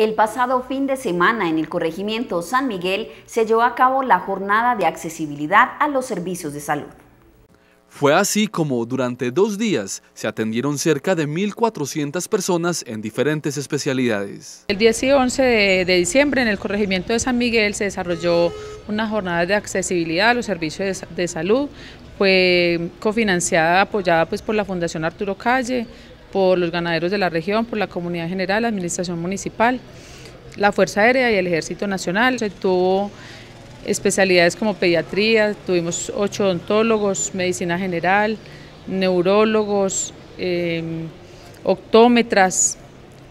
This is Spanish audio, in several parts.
El pasado fin de semana en el corregimiento San Miguel se llevó a cabo la jornada de accesibilidad a los servicios de salud. Fue así como durante dos días se atendieron cerca de 1.400 personas en diferentes especialidades. El 10 y 11 de, diciembre en el corregimiento de San Miguel se desarrolló una jornada de accesibilidad a los servicios de, salud, fue cofinanciada, apoyada pues, por la Fundación Arturo Calle, por los ganaderos de la región, por la comunidad general, la administración municipal, la Fuerza Aérea y el Ejército Nacional. Se tuvo especialidades como pediatría, tuvimos ocho odontólogos, medicina general, neurólogos, eh, em, octómetras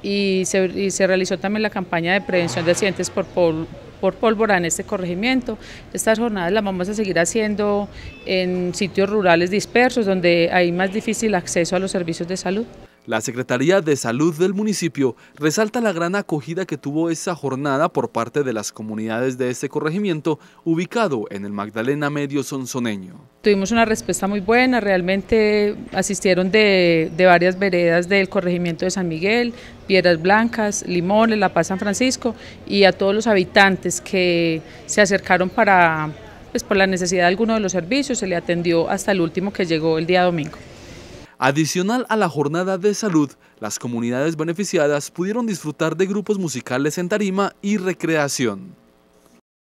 y se, realizó también la campaña de prevención de accidentes por, por pólvora en este corregimiento. Estas jornadas las vamos a seguir haciendo en sitios rurales dispersos donde hay más difícil acceso a los servicios de salud. La Secretaría de Salud del municipio resalta la gran acogida que tuvo esa jornada por parte de las comunidades de este corregimiento ubicado en el Magdalena Medio Sonsoneño. Tuvimos una respuesta muy buena, realmente asistieron de, varias veredas del corregimiento de San Miguel, Piedras Blancas, Limones, La Paz San Francisco y a todos los habitantes que se acercaron para, pues, por la necesidad de alguno de los servicios, se le atendió hasta el último que llegó el día domingo. Adicional a la jornada de salud, las comunidades beneficiadas pudieron disfrutar de grupos musicales en tarima y recreación.